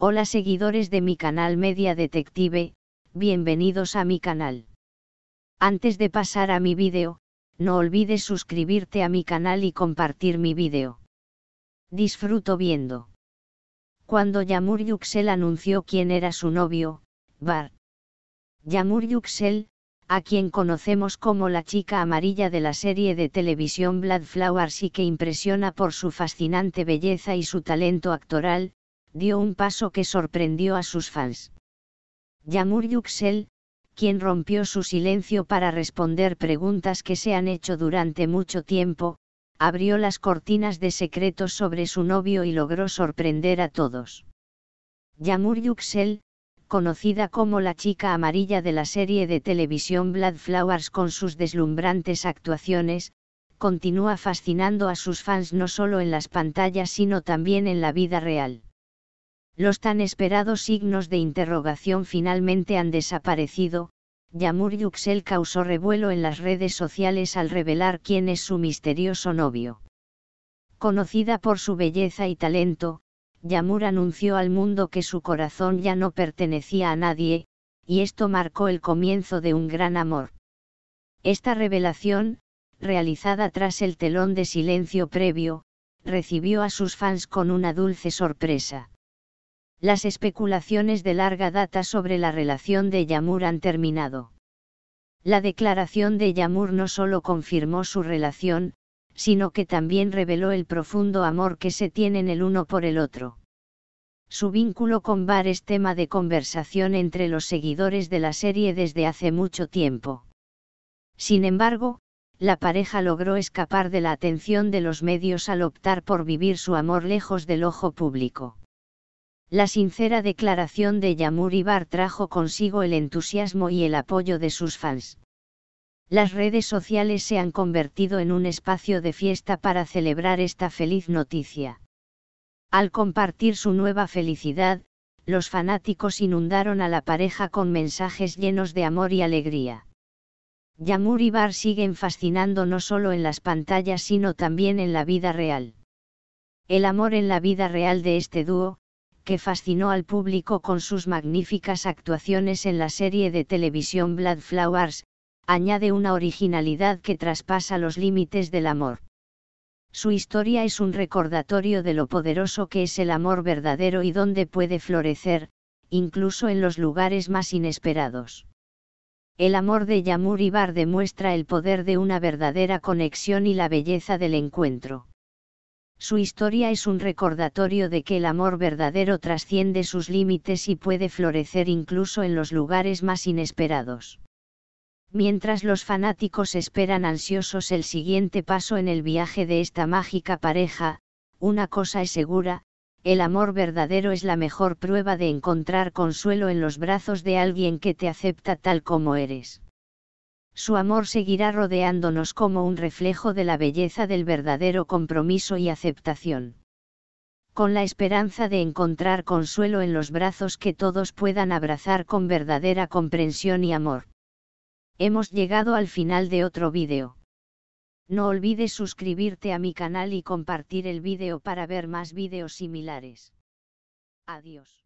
Hola seguidores de mi canal Media Detective, bienvenidos a mi canal. Antes de pasar a mi vídeo, no olvides suscribirte a mi canal y compartir mi vídeo. Disfruto viendo. Cuando Yamur Yuxel anunció quién era su novio, Bar. Yamur Yuxel, a quien conocemos como la chica amarilla de la serie de televisión Blood Flowers y que impresiona por su fascinante belleza y su talento actoral, dio un paso que sorprendió a sus fans. Yamur Yuxel, quien rompió su silencio para responder preguntas que se han hecho durante mucho tiempo, abrió las cortinas de secretos sobre su novio y logró sorprender a todos. Yamur Yuxel, conocida como la chica amarilla de la serie de televisión Blood Flowers con sus deslumbrantes actuaciones, continúa fascinando a sus fans no solo en las pantallas sino también en la vida real. Los tan esperados signos de interrogación finalmente han desaparecido, Yamur Yuxel causó revuelo en las redes sociales al revelar quién es su misterioso novio. Conocida por su belleza y talento, Yamur anunció al mundo que su corazón ya no pertenecía a nadie, y esto marcó el comienzo de un gran amor. Esta revelación, realizada tras el telón de silencio previo, recibió a sus fans con una dulce sorpresa. Las especulaciones de larga data sobre la relación de Yamur han terminado. La declaración de Yamur no solo confirmó su relación, sino que también reveló el profundo amor que se tienen el uno por el otro. Su vínculo con Bar es tema de conversación entre los seguidores de la serie desde hace mucho tiempo. Sin embargo, la pareja logró escapar de la atención de los medios al optar por vivir su amor lejos del ojo público. La sincera declaración de Yamur Bar trajo consigo el entusiasmo y el apoyo de sus fans. Las redes sociales se han convertido en un espacio de fiesta para celebrar esta feliz noticia. Al compartir su nueva felicidad, los fanáticos inundaron a la pareja con mensajes llenos de amor y alegría. Yamur y Bar siguen fascinando no solo en las pantallas sino también en la vida real. El amor en la vida real de este dúo, que fascinó al público con sus magníficas actuaciones en la serie de televisión Blood Flowers, añade una originalidad que traspasa los límites del amor. Su historia es un recordatorio de lo poderoso que es el amor verdadero y dónde puede florecer, incluso en los lugares más inesperados. El amor de Yamur Ibar demuestra el poder de una verdadera conexión y la belleza del encuentro. Su historia es un recordatorio de que el amor verdadero trasciende sus límites y puede florecer incluso en los lugares más inesperados. Mientras los fanáticos esperan ansiosos el siguiente paso en el viaje de esta mágica pareja, una cosa es segura, el amor verdadero es la mejor prueba de encontrar consuelo en los brazos de alguien que te acepta tal como eres su amor seguirá rodeándonos como un reflejo de la belleza del verdadero compromiso y aceptación. Con la esperanza de encontrar consuelo en los brazos que todos puedan abrazar con verdadera comprensión y amor. Hemos llegado al final de otro vídeo. No olvides suscribirte a mi canal y compartir el vídeo para ver más vídeos similares. Adiós.